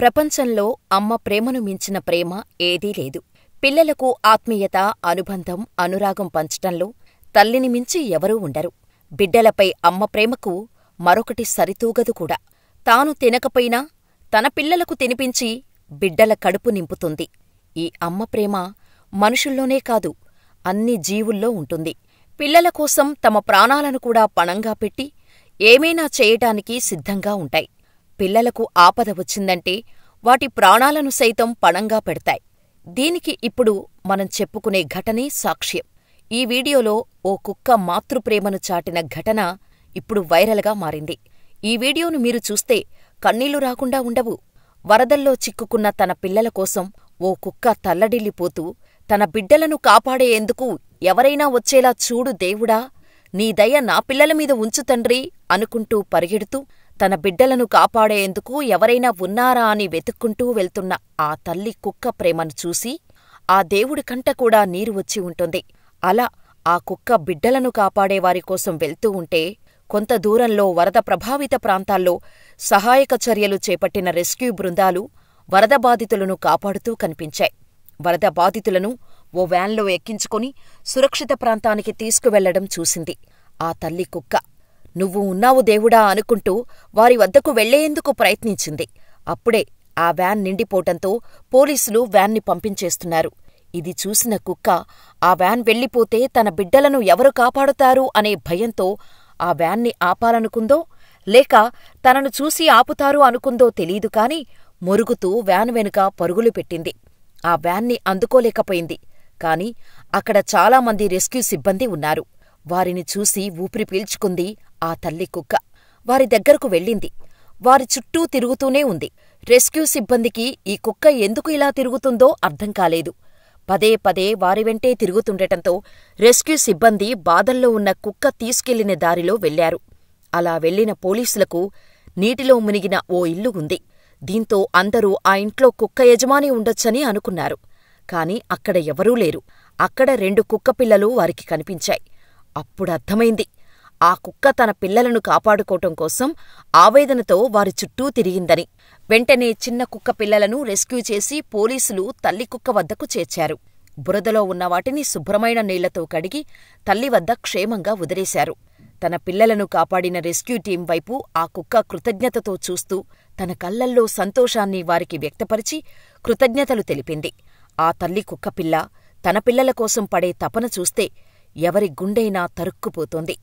ప్రపంచంలో అమ్మ ప్రేమను మించిన ప్రేమ ఏదీ లేదు. పిల్లలకు ఆత్మీయత, అనుబంధం, అనురాగం పంచటంలో తల్లిని మించి ఎవరూ ఉండరు. బిడ్డలపై అమ్మ ప్రేమకు మరొకటి సరితూగదు కూడా. తాను తినకపోయినా తన పిల్లలకు తినిపించి బిడ్డల కడుపు నింపుతుంది. ఈ అమ్మ ప్రేమ మనుషుల్లోనే కాదు అన్ని జీవుల్లో ఉంటుంది. పిల్లల కోసం తమ ప్రాణాలను కూడా పణంగా పెట్టి ఏమైనా చేయటానికి సిద్ధంగా ఉంటాయి. పిల్లలకు ఆపద వచ్చిందంటే వాటి ప్రాణాలను సైతం పణంగా పెడతాయి దీనికి ఇప్పుడు మనం చెప్పుకునే ఘటనే సాక్ష్యం ఈ వీడియోలో ఓ కుక్క మాతృప్రేమను చాటిన ఘటన ఇప్పుడు వైరల్గా మారింది ఈ వీడియోను మీరు చూస్తే కన్నీళ్లు రాకుండా ఉండవు వరదల్లో చిక్కుకున్న తన పిల్లల కోసం ఓ కుక్క తల్లడిల్లిపోతూ తన బిడ్డలను కాపాడేందుకు ఎవరైనా వచ్చేలా చూడు దేవుడా నీ దయ నా పిల్లల మీద ఉంచుతండ్రీ అనుకుంటూ పరిగెడుతూ తన బిడ్డలను కాపాడేందుకు ఎవరైనా ఉన్నారా అని వెతుక్కుంటూ వెళ్తున్న ఆ తల్లి కుక్క ప్రేమను చూసి ఆ దేవుడి కంట కూడా నీరు వచ్చి ఉంటుంది అలా ఆ కుక్క బిడ్డలను కాపాడేవారి కోసం వెళ్తూ ఉంటే కొంత దూరంలో వరద ప్రభావిత ప్రాంతాల్లో సహాయక చర్యలు చేపట్టిన రెస్క్యూ బృందాలు వరద బాధితులను కాపాడుతూ కనిపించాయి వరద బాధితులను ఓ వ్యాన్లో ఎక్కించుకుని సురక్షిత ప్రాంతానికి తీసుకువెళ్లడం చూసింది ఆ తల్లి కుక్క నువ్వు ఉన్నావు దేవుడా అనుకుంటూ వారి వద్దకు వెళ్లేందుకు ప్రయత్నించింది అప్పుడే ఆ వ్యాన్ నిండిపోవటంతో పోలీసులు వ్యాన్ని పంపించేస్తున్నారు ఇది చూసిన కుక్క ఆ వ్యాన్ వెళ్ళిపోతే తన బిడ్డలను ఎవరు కాపాడుతారు అనే భయంతో ఆ వ్యాన్ని ఆపాలనుకుందో లేక తనను చూసి ఆపుతారు అనుకుందో తెలీదు కాని మొరుగుతూ వ్యాన్ వెనుక పరుగులు పెట్టింది ఆ వ్యాన్ని అందుకోలేకపోయింది కాని అక్కడ చాలామంది రెస్క్యూ సిబ్బంది ఉన్నారు వారిని చూసి ఊపిరి పీల్చుకుంది ఆ తల్లి కుక్క వారి దగ్గరకు వెళ్ళింది వారి చుట్టూ తిరుగుతూనే ఉంది రెస్క్యూ సిబ్బందికి ఈ కుక్క ఎందుకు ఇలా తిరుగుతుందో అర్థం కాలేదు పదే పదే వారి వెంటే తిరుగుతుండటంతో రెస్క్యూ సిబ్బంది బాధల్లో ఉన్న కుక్క తీసుకెళ్లిన దారిలో వెళ్లారు అలా వెళ్లిన పోలీసులకు నీటిలో మునిగిన ఓ ఇల్లు ఉంది దీంతో అందరూ ఆ ఇంట్లో కుక్క యజమాని ఉండొచ్చని అనుకున్నారు కాని అక్కడ ఎవరూ లేరు అక్కడ రెండు కుక్కపిల్లలు వారికి కనిపించాయి అర్థమైంది ఆ కుక్క తన పిల్లలను కాపాడుకోవటం కోసం ఆవేదనతో వారి చుట్టూ తిరిగిందని వెంటనే చిన్న కుక్క పిల్లలను రెస్క్యూ చేసి పోలీసులు తల్లి కుక్క వద్దకు చేర్చారు బురదలో ఉన్న వాటిని శుభ్రమైన నీళ్లతో కడిగి తల్లి వద్ద క్షేమంగా వదిలేశారు తన పిల్లలను కాపాడిన రెస్క్యూ టీం వైపు ఆ కుక్క కృతజ్ఞతతో చూస్తూ తన కళ్లల్లో సంతోషాన్ని వారికి వ్యక్తపరిచి కృతజ్ఞతలు తెలిపింది ఆ తల్లి కుక్కపిల్ల తన పిల్లల కోసం పడే తపన చూస్తే ఎవరి గుండెైనా తరుక్కుపోతోంది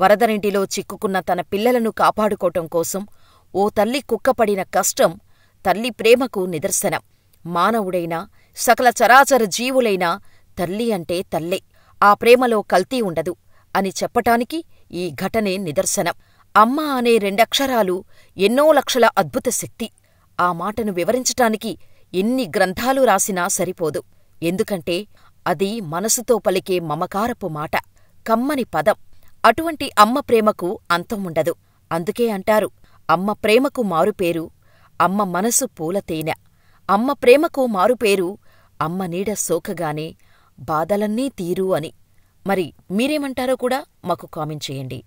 వరదనింటిలో చిక్కుకున్న తన పిల్లలను కాపాడుకోవటం కోసం ఓ తల్లి కుక్కపడిన కష్టం తల్లి ప్రేమకు నిదర్శనం మానవుడైనా సకల చరాచర జీవులైనా తల్లి అంటే తల్లే ఆ ప్రేమలో కల్తీ ఉండదు అని చెప్పటానికి ఈ ఘటనే నిదర్శనం అమ్మ అనే రెండక్షరాలు ఎన్నో లక్షల అద్భుత శక్తి ఆ మాటను వివరించటానికి ఎన్ని గ్రంథాలు రాసినా సరిపోదు ఎందుకంటే అది మనసుతో పలికే మమకారపు మాట కమ్మని పదం అటువంటి అమ్మ ప్రేమకు అంతముండదు అందుకే అంటారు అమ్మ ప్రేమకు మారుపేరు అమ్మ మనసు తేనె అమ్మ ప్రేమకు మారుపేరు అమ్మ నీడ సోకగానే బాధలన్నీ తీరు అని మరి మీరేమంటారో కూడా మాకు కామెంట్ చేయండి